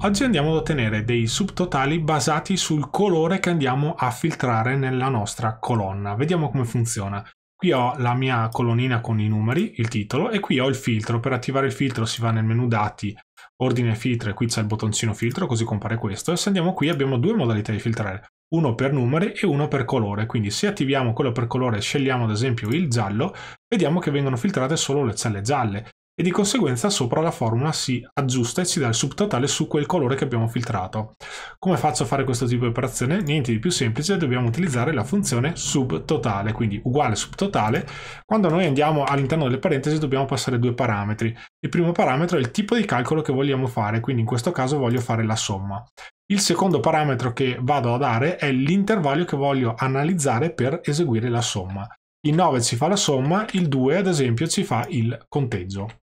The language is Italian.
Oggi andiamo ad ottenere dei subtotali basati sul colore che andiamo a filtrare nella nostra colonna. Vediamo come funziona. Qui ho la mia colonnina con i numeri, il titolo, e qui ho il filtro. Per attivare il filtro si va nel menu dati, ordine filtro, e qui c'è il bottoncino filtro, così compare questo. E se andiamo qui abbiamo due modalità di filtrare, uno per numeri e uno per colore. Quindi se attiviamo quello per colore e scegliamo ad esempio il giallo, vediamo che vengono filtrate solo le celle gialle e di conseguenza sopra la formula si aggiusta e ci dà il subtotale su quel colore che abbiamo filtrato. Come faccio a fare questo tipo di operazione? Niente di più semplice, dobbiamo utilizzare la funzione subtotale, quindi uguale subtotale. Quando noi andiamo all'interno delle parentesi dobbiamo passare due parametri. Il primo parametro è il tipo di calcolo che vogliamo fare, quindi in questo caso voglio fare la somma. Il secondo parametro che vado a dare è l'intervallo che voglio analizzare per eseguire la somma. Il 9 ci fa la somma, il 2 ad esempio ci fa il conteggio.